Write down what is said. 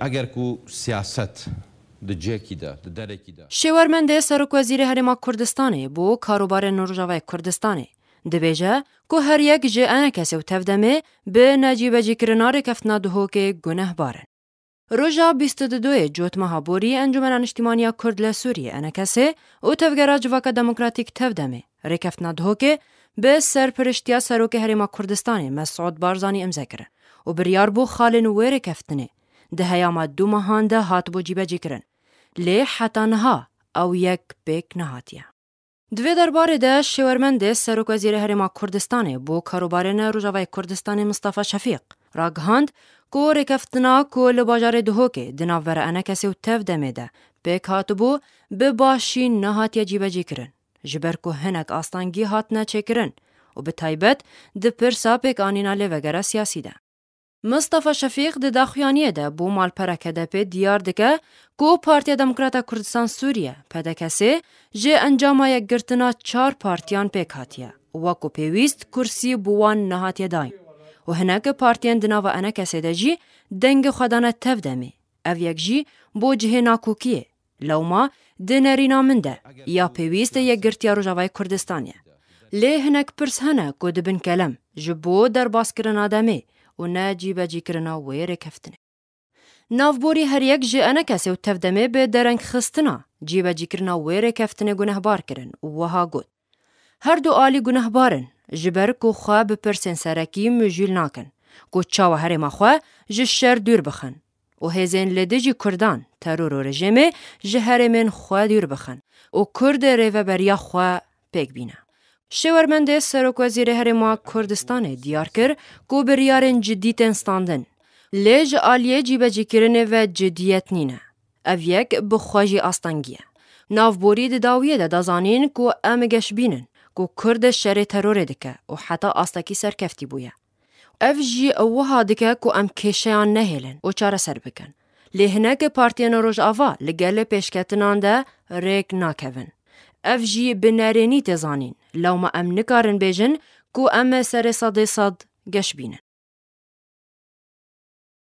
اگر کو سیاست د جکی د دره ده شوارمنده سره کو وزیر حرم کوردستان بو کاروبار نورجاوې کوردستان د ویجه کو هر یک جې انا کس او تفدمه به نجیب ذکرنار کفتنا د هوکه گناه بار روژا 22 جوت مهابوری انجمن اجتماعی کرد لسوری انا کس او تفگرا جوکا دموکراتیک تفدمه رکفتنا د هوکه به سرپرشتیا سروک حرم کوردستان مسعود بارزانی امزکر او بریار بو خالن ویر کفتنه د هیاما دو مهان ده هات بو جیبه جکرن لی حتا نها او یک پیک نهاتیه دوی درباره ده شورمند سروک وزیر هرما کردستان بو کاروبارن روجاوای کردستان مصطفی شفیق را گهاند کو رکفتنا کو لباجار دهوکه دناور انا کسی و تف دمیده پیک هات بو به باشی نهاتیه جیبه جکرن جبر کو هنک آستانگی هات نه چکرن و به تایبت د پرسا پیک آنینا لی وگره سیاسی ده Mustafa Şefiq di daxuyaniyê de bo malpereke depê diyar dike ku Partiya Demokrata Kurdistan Sûriye pedekesê ji encamaya girtina çar partiyan pêk hatiye wekû pêwîst kursî bi wan nehatiye dayîn û hineke partiyên di nava enekesê de jî dengê xwedane tev demê ev yek jî bo cihê nakokiyê lewma di nerîna min de ya pêwîst e yekgirtiya Rojavayê Kurdistanê lê hinek pirs hene ku dibin kelem ji bo derbaskirina demê و ناجیبە جیکردنا وێرێک هەفتنێ ناوبۆری هەریەک ji ئەنەکەسێ و تەفدەمێ بێ دەرەنگ خستنا جیبە جیکردنا وێرێک هەفتنێ گونەهبارکردن و وەها گوت هەردوو ئالی گونەهبارن ji ber ku xwe bi pirsên serekî mijûl nakin ku çawa herêma xwe ji şer dûr bixin û hêzên lêdê jî Kurdan teror û rejimê ji herêmên xwe dûr bixin û Kurd rêveberiya xwe pêk bîne. Şewermendê Serokwezîrê Herêma Kurdistanê diyar kir ku biryarên cidî tên standin. Lê ji aliyê cîbecîkirinê ve cidiyet nîne. Ev yek bi xwe jî astengiye. Navborî di dawiyê de dazanîn ku em geşbînin ku Kurd şerê terorê dike û heta astekî serkeftî bûye. Ev jî wiha dike ku em kêşeyan nehêlin û çareser bikin. Lê hinekê Partiya Rojava li gelê pêşketinan de rêk nakevin. Ev jî bi nerênî tê zanîn. لو ما ام نكارن بيجن كو ام سر صدی صد گش